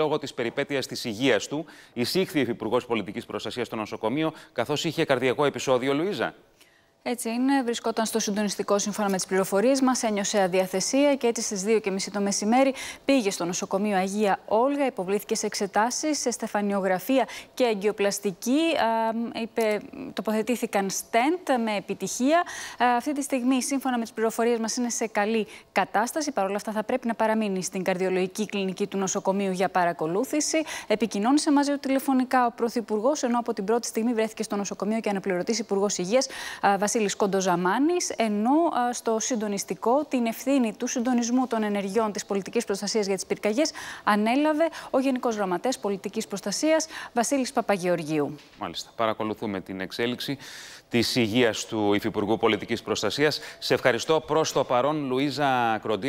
λόγω της περιπέτειας της υγείας του. Εισήχθη Υπουργός Πολιτικής Προστασίας στο νοσοκομείο, καθώς είχε καρδιακό επεισόδιο, Λουίζα. Έτσι είναι. Βρισκόταν στο συντονιστικό σύμφωνα με τις πληροφορίες μας, ένιωσε αδιαθεσία και έτσι στις 2.30 το μεσημέρι πήγε στο νοσοκομείο Αγία Όλγα, υποβλήθηκε σε εξετάσεις, σε στεφανιογραφία και αγκιοπλαστική. τοποθετήθηκαν στέντ με επιτυχία. αυτή τη στιγμή, σύμφωνα με τις πληροφορίες μας, είναι σε καλή κατάσταση. Παρ' όλα αυτά, θα πρέπει να παραμείνει στην καρδιολογική κλινική του νοσοκομείου για παρακολούθηση. Επικοινώνησε μαζί του τηλεφωνικά ο Πρωθυπουργός, ενώ από την πρώτη στιγμή βρέθηκε στο νοσοκομείο και αναπληρωτής Υπουργός Υγείας Βασίλης Κοντοζαμάνης, ενώ στο συντονιστικό την ευθύνη του συντονισμού των ενεργειών της πολιτικής προστασίας για τις πυρκαγιές ανέλαβε ο Γενικός Γραμματέας Πολιτικής Προστασίας Βασίλης Παπαγεωργίου. Μάλιστα, παρακολουθούμε την εξέλιξη της υγείας του Υφυπουργού Πολιτικής Προστασίας. Σε ευχαριστώ προς το παρόν Λουίζα Κροντήρη.